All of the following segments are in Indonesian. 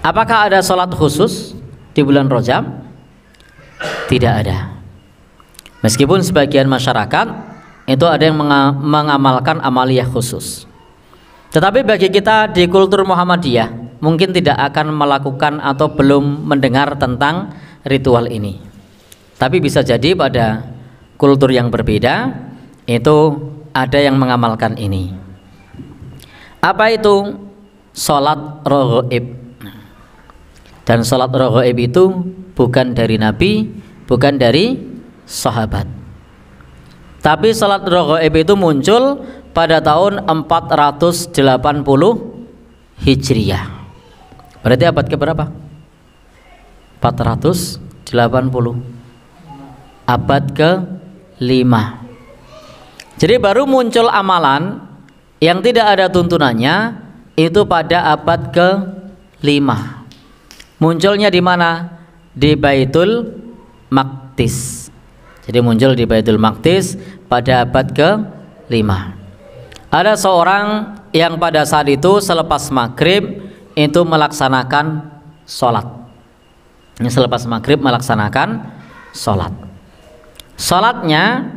Apakah ada sholat khusus di bulan Rojab? Tidak ada. Meskipun sebagian masyarakat itu ada yang mengamalkan amaliyah khusus. Tetapi bagi kita di kultur Muhammadiyah mungkin tidak akan melakukan atau belum mendengar tentang ritual ini. Tapi bisa jadi pada kultur yang berbeda itu ada yang mengamalkan ini. Apa itu sholat rogoib? Dan sholat rohaib itu bukan dari Nabi, bukan dari sahabat. Tapi sholat rohaib itu muncul pada tahun 480 Hijriah. Berarti abad ke berapa? 480 abad ke 5 jadi baru muncul amalan yang tidak ada tuntunannya itu pada abad ke 5 munculnya di mana di Baitul maktis. jadi muncul di Baitul maktis pada abad ke lima. ada seorang yang pada saat itu selepas maghrib itu melaksanakan sholat ini selepas maghrib melaksanakan sholat sholatnya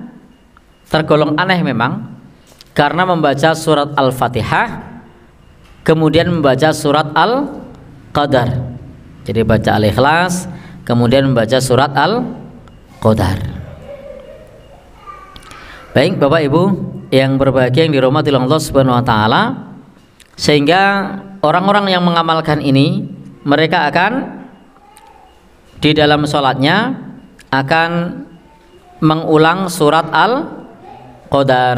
tergolong aneh memang karena membaca surat Al-Fatihah kemudian membaca surat Al-Qadar jadi baca Al-Ikhlas, kemudian membaca surat Al-Qadar. Baik, Bapak Ibu yang berbahagia yang dirahmati Allah Subhanahu wa taala, sehingga orang-orang yang mengamalkan ini mereka akan di dalam sholatnya akan mengulang surat Al-Qadar.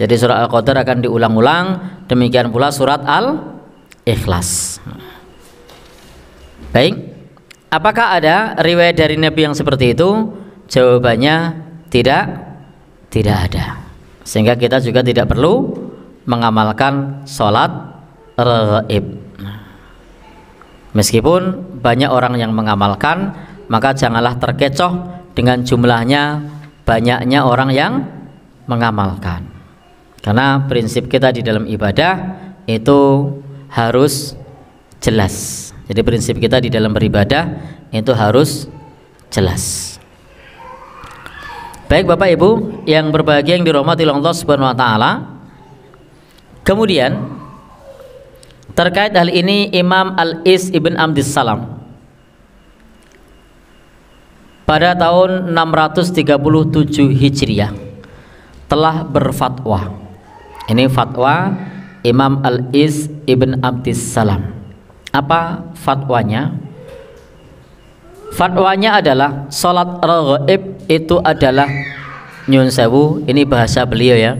Jadi surat Al-Qadar akan diulang-ulang, demikian pula surat Al-Ikhlas. Baik. Apakah ada riwayat dari Nabi yang seperti itu? Jawabannya tidak tidak ada. Sehingga kita juga tidak perlu mengamalkan sholat raib. Meskipun banyak orang yang mengamalkan, maka janganlah terkecoh dengan jumlahnya banyaknya orang yang mengamalkan. Karena prinsip kita di dalam ibadah itu harus jelas jadi prinsip kita di dalam beribadah itu harus jelas. Baik Bapak Ibu yang berbahagia yang dirahmati Allah Subhanahu wa taala. Kemudian terkait hal ini Imam Al-Is Ibn Amdis Salam pada tahun 637 Hijriah telah berfatwa. Ini fatwa Imam Al-Is Ibn Abdis Salam apa fatwanya? Fatwanya adalah salat raghib itu adalah nyun sewu, ini bahasa beliau ya.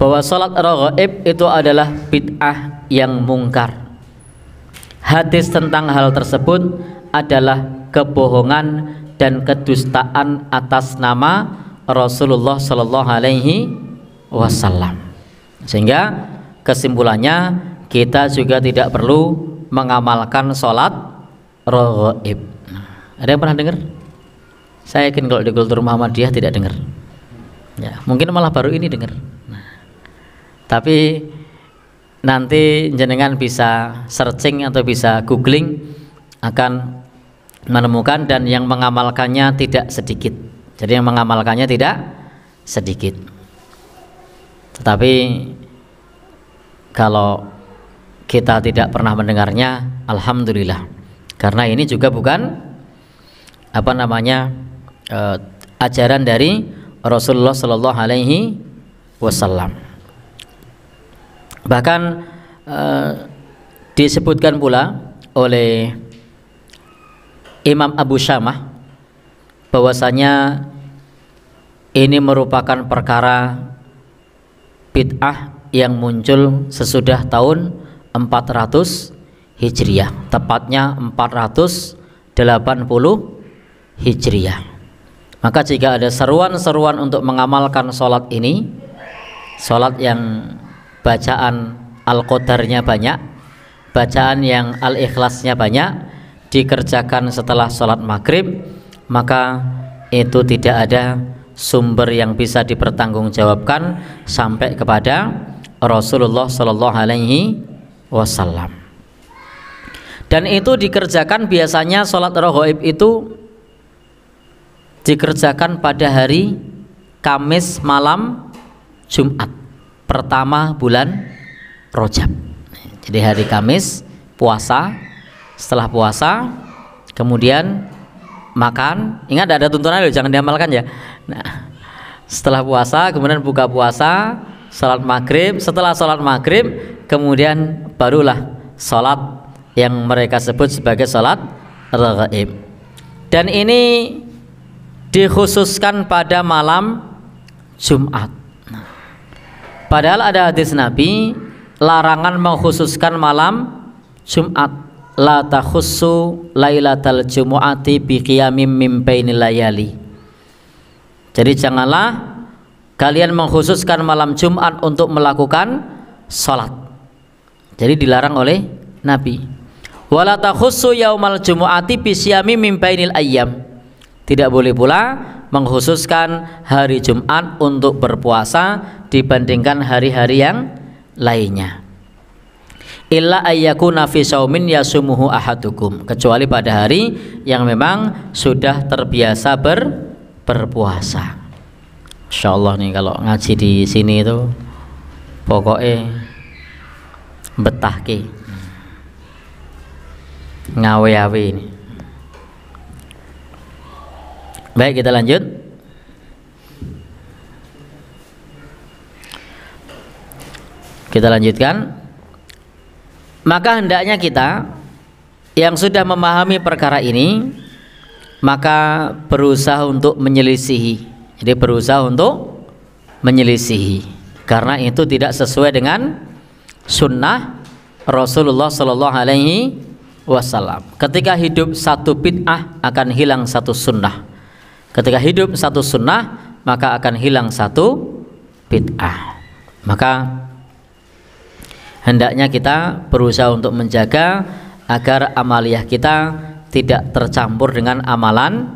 Bahwa salat raghib itu adalah bid'ah yang mungkar. Hadis tentang hal tersebut adalah kebohongan dan kedustaan atas nama Rasulullah Shallallahu Alaihi Wasallam. Sehingga kesimpulannya kita juga tidak perlu mengamalkan sholat rohib ada yang pernah dengar? saya yakin kalau di kultur Muhammadiyah tidak dengar ya mungkin malah baru ini dengar nah, tapi nanti jenengan bisa searching atau bisa googling akan menemukan dan yang mengamalkannya tidak sedikit jadi yang mengamalkannya tidak sedikit tetapi kalau kita tidak pernah mendengarnya alhamdulillah karena ini juga bukan apa namanya uh, ajaran dari Rasulullah Shallallahu Alaihi Wasallam bahkan uh, disebutkan pula oleh Imam Abu Syamah bahwasanya ini merupakan perkara bid'ah yang muncul sesudah tahun 400 Hijriah tepatnya 480 Hijriah maka jika ada seruan-seruan untuk mengamalkan sholat ini sholat yang bacaan al-qadarnya banyak bacaan yang al-ikhlasnya banyak dikerjakan setelah sholat maghrib maka itu tidak ada sumber yang bisa dipertanggungjawabkan sampai kepada Rasulullah Shallallahu Alaihi wasallam. Dan itu dikerjakan biasanya sholat rohaib itu dikerjakan pada hari Kamis malam Jumat pertama bulan Rojab. Jadi hari Kamis puasa, setelah puasa kemudian makan. Ingat ada tuntunan loh, jangan diamalkan ya. Nah, setelah puasa kemudian buka puasa, sholat maghrib. Setelah sholat maghrib kemudian barulah salat yang mereka sebut sebagai salat raghaib dan ini dikhususkan pada malam Jumat padahal ada hadis Nabi larangan mengkhususkan malam Jumat la takhussu lailatal jumu'ati biqiyamim mim bainil layali jadi janganlah kalian mengkhususkan malam Jumat untuk melakukan salat jadi dilarang oleh Nabi. Wala takhussu yaumal jumu'ati bisyami min bainil ayyam. Tidak boleh pula mengkhususkan hari Jumat untuk berpuasa dibandingkan hari-hari yang lainnya. Illa ayyakuna fi saumin yasumuhu ahadukum. Kecuali pada hari yang memang sudah terbiasa ber berpuasa. Insyaallah nih kalau ngaji di sini itu pokoknya ke ngawe-awe ini baik kita lanjut kita lanjutkan maka hendaknya kita yang sudah memahami perkara ini maka berusaha untuk menyelisihi jadi berusaha untuk menyelisihi karena itu tidak sesuai dengan sunnah Rasulullah Shallallahu Alaihi Wasallam. Ketika hidup satu bid'ah akan hilang satu sunnah. Ketika hidup satu sunnah maka akan hilang satu bid'ah. Maka hendaknya kita berusaha untuk menjaga agar amaliyah kita tidak tercampur dengan amalan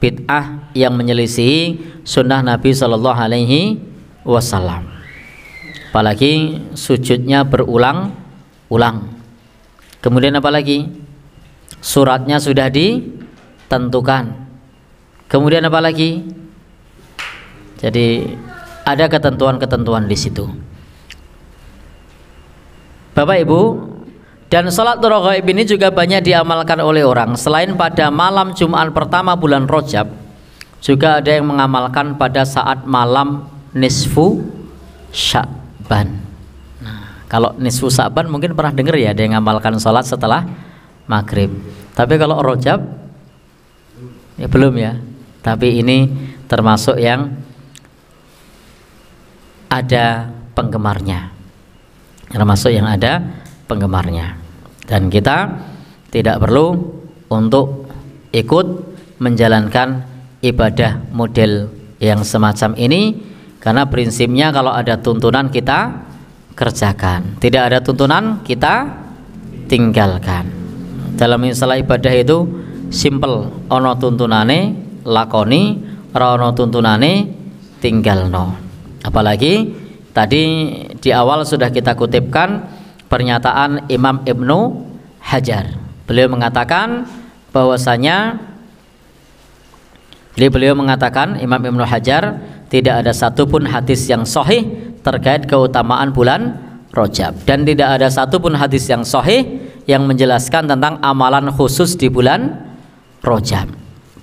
bid'ah yang menyelisihi sunnah Nabi Shallallahu Alaihi Wasallam apalagi sujudnya berulang ulang kemudian apalagi suratnya sudah ditentukan kemudian apalagi jadi ada ketentuan-ketentuan di situ Bapak Ibu dan sholat rogaib ini juga banyak diamalkan oleh orang selain pada malam Jumat pertama bulan Rojab juga ada yang mengamalkan pada saat malam nisfu syak Sa'ban. Nah, kalau nisfu Sa'ban mungkin pernah dengar ya dia ngamalkan sholat setelah maghrib. Tapi kalau rojab ya belum ya. Tapi ini termasuk yang ada penggemarnya. Termasuk yang ada penggemarnya. Dan kita tidak perlu untuk ikut menjalankan ibadah model yang semacam ini karena prinsipnya kalau ada tuntunan kita kerjakan, tidak ada tuntunan kita tinggalkan. Dalam istilah ibadah itu simple, ono tuntunane lakoni, rono tuntunane tinggalno. Apalagi tadi di awal sudah kita kutipkan pernyataan Imam Ibnu Hajar. Beliau mengatakan bahwasanya beliau mengatakan Imam Ibnu Hajar tidak ada satupun hadis yang sahih terkait keutamaan bulan Rojab dan tidak ada satupun hadis yang sahih yang menjelaskan tentang amalan khusus di bulan Rojab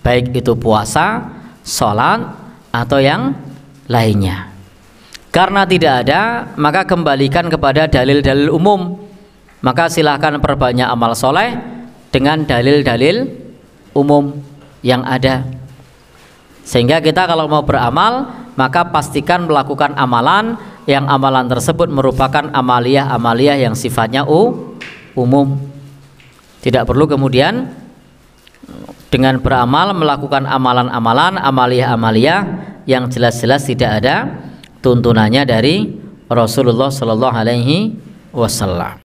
baik itu puasa, sholat atau yang lainnya karena tidak ada maka kembalikan kepada dalil-dalil umum maka silahkan perbanyak amal soleh dengan dalil-dalil umum yang ada sehingga kita kalau mau beramal maka pastikan melakukan amalan yang amalan tersebut merupakan amaliah-amaliah yang sifatnya u, umum. Tidak perlu kemudian dengan beramal melakukan amalan-amalan amaliah-amaliah yang jelas-jelas tidak ada tuntunannya dari Rasulullah Shallallahu alaihi wasallam.